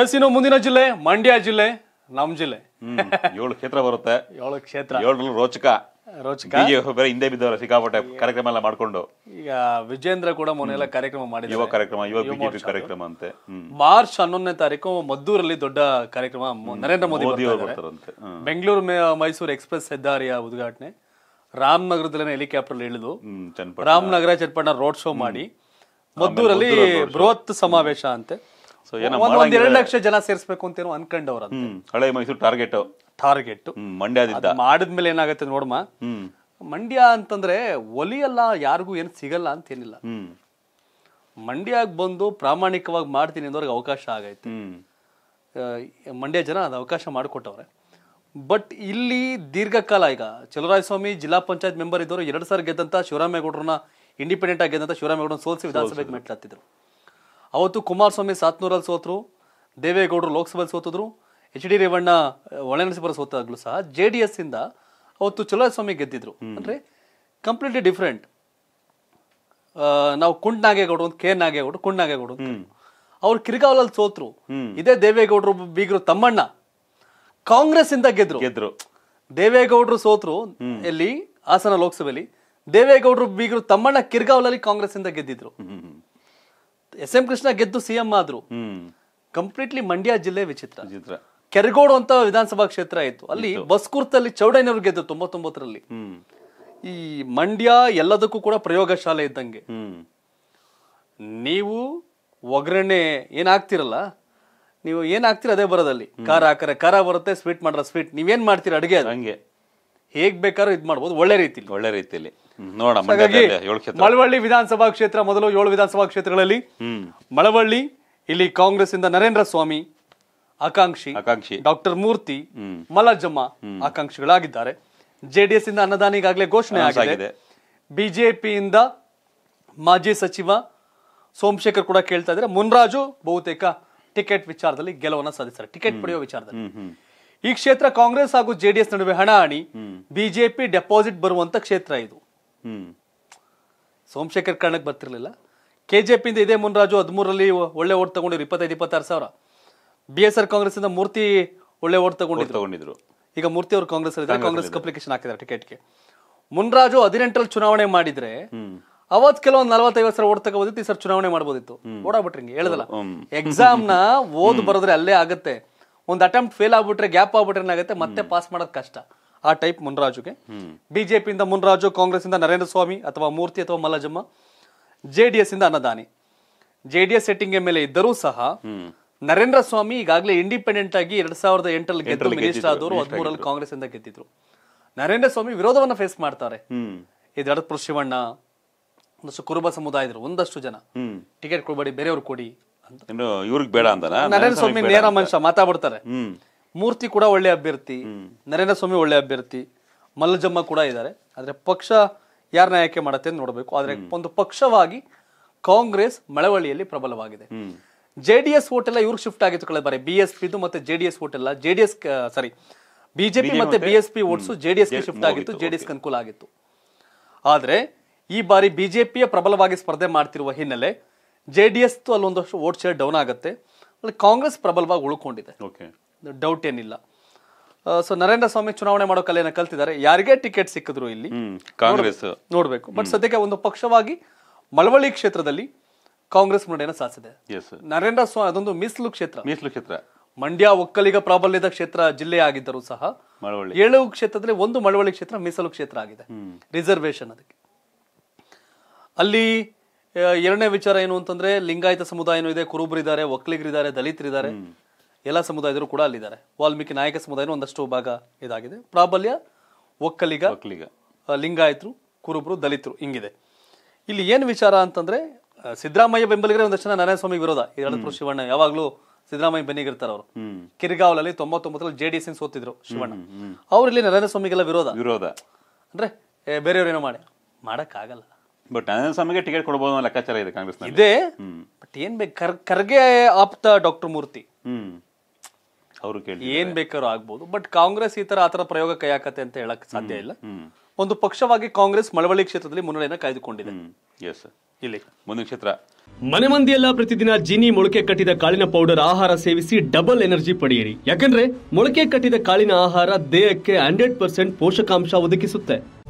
S ಇನ್ನು ಮುಂದಿನ ಜಿಲ್ಲೆ ಮಂಡ್ಯ ಜಿಲ್ಲೆ ನಮ್ ಜಿಲ್ಲೆ ಏಳು ಕ್ಷೇತ್ರ ಬರುತ್ತೆ ಏಳು ಕ್ಷೇತ್ರ ಏಳು ರೋಚಕ ರೋಚಕ ಬೇರೆ ಹಿಂದೆ ಬಿದ್ದವರ ಸಿಕ್ಕಾಪಟ್ಟೆ ಕಾರ್ಯಕ್ರಮ ಎಲ್ಲ ಮಾಡ್ಕೊಂಡು ಈಗ ವಿಜೇಂದ್ರ ಕೂಡ ಮೊನ್ನೆ ಕಾರ್ಯಕ್ರಮ ಮಾಡಿದ ಯುವ ಕಾರ್ಯಕ್ರಮ ಯುವ ಬಿಜೆಪಿ ಕಾರ್ಯಕ್ರಮ ಅಂತೆ ಮಾರ್ಚ್ ಹನ್ನೊಂದನೇ ತಾರೀಕು ಮದ್ದೂರಲ್ಲಿ ದೊಡ್ಡ ಕಾರ್ಯಕ್ರಮ ನರೇಂದ್ರ ಮೋದಿ ಬರ್ತಾರಂತೆ ಬೆಂಗಳೂರು ಮೈಸೂರು ಎಕ್ಸ್ಪ್ರೆಸ್ ಹೆದ್ದಾರಿಯ ಉದ್ಘಾಟನೆ ರಾಮನಗರದಲ್ಲೇ ಹೆಲಿಕಾಪ್ಟರ್ ಇಳಿದು ರಾಮನಗರ ಚಟ್ಪಣ್ಣ ರೋಡ್ ಶೋ ಮಾಡಿ ಮದ್ದೂರಲ್ಲಿ ಬೃಹತ್ ಸಮಾವೇಶ ಅಂತೆ ಸೊ ಏನೋ ಒಂದ್ ಎರಡು ಲಕ್ಷ ಜನ ಸೇರಿಸಬೇಕು ಅಂತೇನೋ ಅನ್ಕೊಂಡವ್ರ ಹಳೆ ಮೈಸೂರು ಟಾರ್ಗೆಟ್ ಟಾರ್ಗೆಟ್ ಮಂಡ್ಯದಿಂದ ಮಾಡಿದ್ಮೇಲೆ ಏನಾಗುತ್ತೆ ನೋಡಮ್ಮ ಮಂಡ್ಯ ಅಂತಂದ್ರೆ ಒಲಿಯಲ್ಲ ಯಾರಿಗೂ ಏನು ಸಿಗಲ್ಲ ಅಂತ ಏನಿಲ್ಲ ಮಂಡ್ಯ ಬಂದು ಪ್ರಾಮಾಣಿಕವಾಗಿ ಮಾಡ್ತೀನಿ ಅಂದವ್ರಿಗೆ ಅವಕಾಶ ಆಗೈತೆ ಮಂಡ್ಯ ಜನ ಅದ ಅವಕಾಶ ಮಾಡಿಕೊಟ್ಟವ್ರೆ ಬಟ್ ಇಲ್ಲಿ ದೀರ್ಘಕಾಲ ಈಗ ಸ್ವಾಮಿ ಜಿಲ್ಲಾ ಪಂಚಾಯತ್ ಮೆಂಬರ್ ಇದ್ದವರು ಎರಡ್ ಸಾವಿರ ಗೆದ್ದಂತ ಶಿವರಾಮೇಗೌಡರನ್ನ ಇಂಡಿಪೆಂಡೆಂಟ್ ಆಗಿ ಗೆದ್ದಂತ ಶಿವರಾಮೇಗೌಡರನ್ನ ಸೋಲಿಸಿ ವಿಧಾನಸಭೆಗೆ ಮೆಟ್ಲಾತಿದ್ರು ಅವತ್ತು ಕುಮಾರಸ್ವಾಮಿ ಸಾತ್ನೂರಲ್ಲಿ ಸೋತರು ದೇವೇಗೌಡರು ಲೋಕಸಭೆಯಲ್ಲಿ ಸೋತಿದ್ರು ಎಚ್ ಡಿ ರೇವಣ್ಣ ಬರ ಸೋತಾಗ್ಲು ಸಹ ಜೆ ಡಿ ಎಸ್ ಇಂದ ಅವತ್ತು ಸ್ವಾಮಿ ಗೆದ್ದಿದ್ರು ಅಂದ್ರೆ ಕಂಪ್ಲೀಟ್ಲಿ ಡಿಫ್ರೆಂಟ್ ನಾವು ಕುಂಡ್ ನಾಗೇಗೌಡರು ಕೆ ನಾಗೇಗೌಡರು ಕುಂಡ್ ನಾಗೇಗೌಡರು ಅವ್ರು ಕಿರ್ಗಾವಲಲ್ಲಿ ಸೋತ್ರು ಇದೇ ದೇವೇಗೌಡರು ಬೀಗರು ತಮ್ಮಣ್ಣ ಕಾಂಗ್ರೆಸ್ ಇಂದ ಗೆದ್ರು ಗೆದ್ರು ದೇವೇಗೌಡರು ಸೋತ್ರು ಎಲ್ಲಿ ಹಾಸನ ಲೋಕಸಭೆಯಲ್ಲಿ ದೇವೇಗೌಡರು ಬೀಗರು ತಮ್ಮಣ್ಣ ಕಿರ್ಗಾವಲಲ್ಲಿ ಕಾಂಗ್ರೆಸ್ ಇಂದ ಗೆದ್ದಿದ್ರು ಎಸ್ ಎಂ ಕೃಷ್ಣ ಗೆದ್ದು ಸಿಎಂ ಆದ್ರು ಕಂಪ್ಲೀಟ್ಲಿ ಮಂಡ್ಯ ಜಿಲ್ಲೆ ವಿಚಿತ್ರ ಕೆರಗೋಡು ಅಂತ ವಿಧಾನಸಭಾ ಕ್ಷೇತ್ರ ಇತ್ತು ಅಲ್ಲಿ ಬಸ್ಕುರ್ತಲ್ಲಿ ಚೌಡಯ್ಯನವ್ರು ಗೆದ್ದು ತೊಂಬತ್ತೊಂಬತ್ತರಲ್ಲಿ ಈ ಮಂಡ್ಯ ಎಲ್ಲದಕ್ಕೂ ಕೂಡ ಪ್ರಯೋಗಶಾಲೆ ಇದ್ದಂಗೆ ನೀವು ಒಗ್ಗರಣೆ ಏನಾಗ್ತಿರಲ್ಲ ನೀವು ಏನಾಗ್ತೀರ ಅದೇ ಬರೋದಲ್ಲಿ ಖಾರ ಹಾಕರೆ ಖಾರ ಬರುತ್ತೆ ಸ್ವೀಟ್ ಮಾಡ್ರ ಸ್ವೀಟ್ ನೀವೇನ್ ಮಾಡ್ತೀರ ಅಡುಗೆ ಹಂಗೆ ಹೇಗ್ ಬೇಕಾದ್ರೂ ಇದು ಮಾಡ್ಬೋದು ಒಳ್ಳೆ ರೀತಿಲಿ ಒಳ್ಳೆ ರೀತಿಯಲ್ಲಿ ನೋಡೋಣ ಮಳವಳ್ಳಿ ವಿಧಾನಸಭಾ ಕ್ಷೇತ್ರ ಮೊದಲು ಏಳು ವಿಧಾನಸಭಾ ಕ್ಷೇತ್ರಗಳಲ್ಲಿ ಮಳವಳ್ಳಿ ಇಲ್ಲಿ ಕಾಂಗ್ರೆಸ್ ಇಂದ ನರೇಂದ್ರ ಸ್ವಾಮಿ ಆಕಾಂಕ್ಷಿ ಆಕಾಂಕ್ಷಿ ಡಾಕ್ಟರ್ ಮೂರ್ತಿ ಮಲಜಮ್ಮ ಆಕಾಂಕ್ಷಿಗಳಾಗಿದ್ದಾರೆ ಜೆಡಿಎಸ್ ಇಂದ ಅನ್ನದಾನ ಈಗಾಗಲೇ ಘೋಷಣೆ ಆಗಿದೆ ಬಿಜೆಪಿಯಿಂದ ಮಾಜಿ ಸಚಿವ ಸೋಮಶೇಖರ್ ಕೂಡ ಕೇಳ್ತಾ ಇದ್ರೆ ಮುನ್ರಾಜು ಬಹುತೇಕ ಟಿಕೆಟ್ ವಿಚಾರದಲ್ಲಿ ಗೆಲುವನ್ನು ಸಾಧಿಸ್ತಾರೆ ಟಿಕೆಟ್ ಪಡೆಯುವ ವಿಚಾರದಲ್ಲಿ ಈ ಕ್ಷೇತ್ರ ಕಾಂಗ್ರೆಸ್ ಹಾಗೂ ಜೆಡಿಎಸ್ ನಡುವೆ ಹಣಾಹಣಿ ಬಿಜೆಪಿ ಡೆಪಾಸಿಟ್ ಬರುವಂತ ಕ್ಷೇತ್ರ ಇದು ಸೋಮಶೇಖರ್ ಕರ್ಣಕ್ ಬರ್ತಿರ್ಲಿಲ್ಲ ಕೆಜೆಪಿಯಿಂದ ಇದೇ ಮುನ್ರಾಜು ಹದಿಮೂರರಲ್ಲಿ ಒಳ್ಳೆ ಓಟ್ ತಗೊಂಡಿದ್ರು ಇಪ್ಪತ್ತೈದು ಇಪ್ಪತ್ತಾರು ಸಾವಿರ ಬಿ ಎಸ್ ಆರ್ ಕಾಂಗ್ರೆಸ್ ಇಂದ ಮೂರ್ತಿ ಒಳ್ಳೆ ಓಟ್ ತಗೊಂಡಿದ್ರು ಈಗ ಮೂರ್ತಿ ಅವರು ಕಾಂಗ್ರೆಸ್ ಕಾಂಗ್ರೆಸ್ ಅಪ್ಲಿಕೇಶನ್ ಹಾಕಿದ್ದಾರೆ ಟಿಕೆಟ್ಗೆ ಮುನ್ರಾಜು ಹದಿನೆಂಟರಲ್ಲಿ ಚುನಾವಣೆ ಮಾಡಿದ್ರೆ ಅವತ್ ಕೆಲವೊಂದು ನಲವತ್ತೈವತ್ತು ಸಾವಿರ ಓಟ್ ತಗೋದಿತ್ತು ಈ ಸರ್ ಚುನಾವಣೆ ಮಾಡ್ಬೋದಿತ್ತು ಓಡಾಬಿಟ್ರಿ ಹೇಳದಲ್ಲ ಎಕ್ಸಾಮ್ ನ ಓದ್ ಬರೋದ್ರೆ ಅಲ್ಲೇ ಆಗತ್ತೆ ಒಂದು ಅಟೆಂಪ್ಟ್ ಫೇಲ್ ಆಗ್ಬಿಟ್ರೆ ಗ್ಯಾಪ್ ಆಗ್ಬಿಟ್ರೆ ಏನಾಗುತ್ತೆ ಮತ್ತೆ ಪಾಸ್ ಮಾಡೋದು ಕಷ್ಟ ಆ ಟೈಪ್ ಮುನ್ರಾಜುಗೆ ಬಿಜೆಪಿಯಿಂದ ಮುನ್ರಾಜು ಕಾಂಗ್ರೆಸ್ ಇಂದ ನರೇಂದ್ರ ಸ್ವಾಮಿ ಅಥವಾ ಮೂರ್ತಿ ಅಥವಾ ಮಲ್ಲಜಮ್ಮ ಜೆ ಡಿ ಎಸ್ ಇಂದ Annadani J D S setting ಮೇಲೆ ಇದ್ದರೂ ಸಹ ನರೇಂದ್ರ ಸ್ವಾಮಿ ಈಗಾಗಲೇ ಇಂಡಿಪೆಂಡೆಂಟ್ ಆಗಿ ಎರಡ್ ಸಾವಿರದ ಎಂಟರಲ್ಲಿ ಗೆದ್ದು ಮಿನಿಸ್ಟರ್ ಆದವರು ಹದಿಮೂರಲ್ಲಿ ಕಾಂಗ್ರೆಸ್ ಇಂದ ಗೆದ್ದಿದ್ರು ನರೇಂದ್ರ ಸ್ವಾಮಿ ವಿರೋಧವನ್ನ ಫೇಸ್ ಮಾಡ್ತಾರೆ ಇದು ಎಡತ್ಪುರ ಶಿವಣ್ಣ ಒಂದಷ್ಟು ಕುರುಬ ಸಮುದಾಯದರು ಒಂದಷ್ಟು ಜನ ಟಿಕೆಟ್ ಕೊಡಬೇಡಿ ಬೇರೆಯವ್ರು ಕೊಡಿ ಇನ್ನು ಬೇಡ ಅಂತ ನರೇಂದ್ರ ಸ್ವಾಮಿ ನೇರ ಮನುಷ್ಯ ಮಾತಾಡ್ಬಿಡ್ತಾರೆ ಮೂರ್ತಿ ಕೂಡ ಒಳ್ಳೆ ಅಭ್ಯರ್ಥಿ ನರೇಂದ್ರ ಸ್ವಾಮಿ ಒಳ್ಳೆ ಅಭ್ಯರ್ಥಿ ಮಲ್ಲಜಮ್ಮ ಕೂಡ ಇದ್ದಾರೆ ಆದ್ರೆ ಪಕ್ಷ ಯಾರನ್ನ ಆಯ್ಕೆ ಮಾಡುತ್ತೆ ನೋಡಬೇಕು ಆದ್ರೆ ಒಂದು ಪಕ್ಷವಾಗಿ ಕಾಂಗ್ರೆಸ್ ಮಳವಳ್ಳಿಯಲ್ಲಿ ಪ್ರಬಲವಾಗಿದೆ ಜೆ ಡಿ ಎಸ್ ಓಟ್ ಎಲ್ಲ ಶಿಫ್ಟ್ ಆಗಿತ್ತು ಕಳೆದ ಬಾರಿ ಬಿ ಎಸ್ ಪಿದು ಮತ್ತೆ ಜೆ ಡಿ ಎಸ್ ಓಟ್ ಎಲ್ಲ ಜೆ ಡಿ ಎಸ್ ಸಾರಿ ಬಿಜೆಪಿ ಮತ್ತೆ B S P votes J D shift ಆಗಿತ್ತು ಜೆ ಡಿ ಅನುಕೂಲ ಆಗಿತ್ತು ಆದ್ರೆ ಈ ಬಾರಿ ಬಿಜೆಪಿಯ ಪ್ರಬಲವಾಗಿ ಸ್ಪರ್ಧೆ ಮಾಡ್ತಿರುವ ಹಿನ್ನೆಲೆ ಜೆ ಡಿ ಎಸ್ ಅಲ್ಲೊಂದಷ್ಟು ವೋಟ್ ಶೇರ್ ಡೌನ್ ಆಗುತ್ತೆ ಅಲ್ಲಿ ಕಾಂಗ್ರೆಸ್ ಪ್ರಬಲವಾಗಿ ಉಳ್ಕೊಂಡಿದೆ ಡೌಟ್ ಏನಿಲ್ಲ ಸೊ ನರೇಂದ್ರ ಸ್ವಾಮಿ ಚುನಾವಣೆ ಮಾಡೋ ಕಲೆಯನ್ನ ಕಲ್ತಿದ್ದಾರೆ ಯಾರಿಗೆ ಟಿಕೆಟ್ ಸಿಕ್ಕಿದ್ರು ಇಲ್ಲಿ ಕಾಂಗ್ರೆಸ್ ನೋಡಬೇಕು ಬಟ್ ಸದ್ಯಕ್ಕೆ ಒಂದು ಪಕ್ಷವಾಗಿ ಮಳವಳ್ಳಿ ಕ್ಷೇತ್ರದಲ್ಲಿ ಕಾಂಗ್ರೆಸ್ ಮುನ್ನಡೆಯನ್ನು ಸಾಧಿಸಿದೆ ನರೇಂದ್ರ ಸ್ವಾಮಿ ಅದೊಂದು ಮೀಸಲು ಕ್ಷೇತ್ರ ಮೀಸಲು ಕ್ಷೇತ್ರ ಮಂಡ್ಯ ಒಕ್ಕಲಿಗ ಪ್ರಾಬಲ್ಯದ ಕ್ಷೇತ್ರ ಜಿಲ್ಲೆಯಾಗಿದ್ದರೂ ಸಹ ಏಳು ಕ್ಷೇತ್ರದಲ್ಲಿ ಒಂದು ಮಳವಳ್ಳಿ ಕ್ಷೇತ್ರ ಮೀಸಲು ಕ್ಷೇತ್ರ ಆಗಿದೆ ರಿಸರ್ವೇಶನ್ ಅದಕ್ಕೆ ಅಲ್ಲಿ ಎರಡನೇ ವಿಚಾರ ಏನು ಅಂತಂದ್ರೆ ಲಿಂಗಾಯತ ಸಮುದಾಯನೂ ಇದೆ ಕುರುಬರಿದ್ದಾರೆ ಒಕ್ಕಲಿಗರಿದ್ದಾರೆ ದಲಿತರಿದ್ದಾರೆ ಎಲ್ಲ ಸಮುದಾಯದರು ಕೂಡ ಅಲ್ಲಿದ್ದಾರೆ ವಾಲ್ಮೀಕಿ ನಾಯಕ ಸಮುದಾಯನೂ ಒಂದಷ್ಟು ಭಾಗ ಇದಾಗಿದೆ ಪ್ರಾಬಲ್ಯ ಒಕ್ಕಲಿಗ ಒಕ್ಕಲಿಗ ಲಿಂಗಾಯತರು ಕುರುಬರು ದಲಿತರು ಹಿಂಗಿದೆ ಇಲ್ಲಿ ಏನು ವಿಚಾರ ಅಂತಂದ್ರೆ ಸಿದ್ದರಾಮಯ್ಯ ಬೆಂಬಲಿಗರೇ ಒಂದಷ್ಟು ಜನ ನಾರಾಯಣಸ್ವಾಮಿ ವಿರೋಧ ಎರಡು ಶಿವಣ್ಣ ಯಾವಾಗಲೂ ಸಿದ್ದರಾಮಯ್ಯ ಬೆನ್ನಿಗಿರ್ತಾರ ಅವರು ಕಿರ್ಗಾವಲಲ್ಲಿ ತೊಂಬತ್ತೊಂಬತ್ತರಲ್ಲಿ ಜೆ ಡಿ ಎಸ್ ಸೋತಿದ್ರು ಶಿವಣ್ಣ ಅವ್ರಲ್ಲಿ ಸ್ವಾಮಿಗೆಲ್ಲ ವಿರೋಧ ವಿರೋಧ ಅಂದ್ರೆ ಏನೋ ಮಾಡಿ ಮಾಡಕ್ಕಾಗಲ್ಲ ಬಟ್ ಅನಂತ ಸಮಯಕ್ಕೆ ಟಿಕೆಟ್ ಕೊಡ್ಬೋದು ಅನ್ನೋ ಲೆಕ್ಕಾಚಾರ ಇದೆ ಕಾಂಗ್ರೆಸ್ ಇದೆ ಬಟ್ ಏನ್ ಬೇಕು ಆಪ್ತ ಡಾಕ್ಟರ್ ಮೂರ್ತಿ ಅವರು ಕೇಳಿ ಏನ್ ಬೇಕಾದ್ರೂ ಆಗ್ಬೋದು ಬಟ್ ಕಾಂಗ್ರೆಸ್ ಈ ತರ ಆತರ ಪ್ರಯೋಗ ಕೈ ಹಾಕತ್ತೆ ಅಂತ ಹೇಳಕ್ ಸಾಧ್ಯ ಇಲ್ಲ ಒಂದು ಪಕ್ಷವಾಗಿ ಕಾಂಗ್ರೆಸ್ ಮಳವಳ್ಳಿ ಕ್ಷೇತ್ರದಲ್ಲಿ ಮುನ್ನಡೆಯನ್ನ ಕಾಯ್ದುಕೊಂಡಿದೆ ಎಸ್ ಇಲ್ಲಿ ಮುಂದಿನ ಕ್ಷೇತ್ರ ಮನೆ ಮಂದಿಯೆಲ್ಲ ಪ್ರತಿದಿನ ಜಿನಿ ಮೊಳಕೆ ಕಟ್ಟಿದ ಕಾಳಿನ ಪೌಡರ್ ಆಹಾರ ಸೇವಿಸಿ ಡಬಲ್ ಎನರ್ಜಿ ಪಡೆಯಿರಿ ಯಾಕಂದ್ರೆ ಮೊಳಕೆ ಕಟ್ಟಿದ ಕಾಳಿನ ಆಹಾರ ದೇಹಕ್ಕೆ ಹಂಡ್ರೆಡ್ ಪರ್ಸೆಂಟ್ ಪೋಷಕಾಂಶ ಒದಗಿಸುತ್ತೆ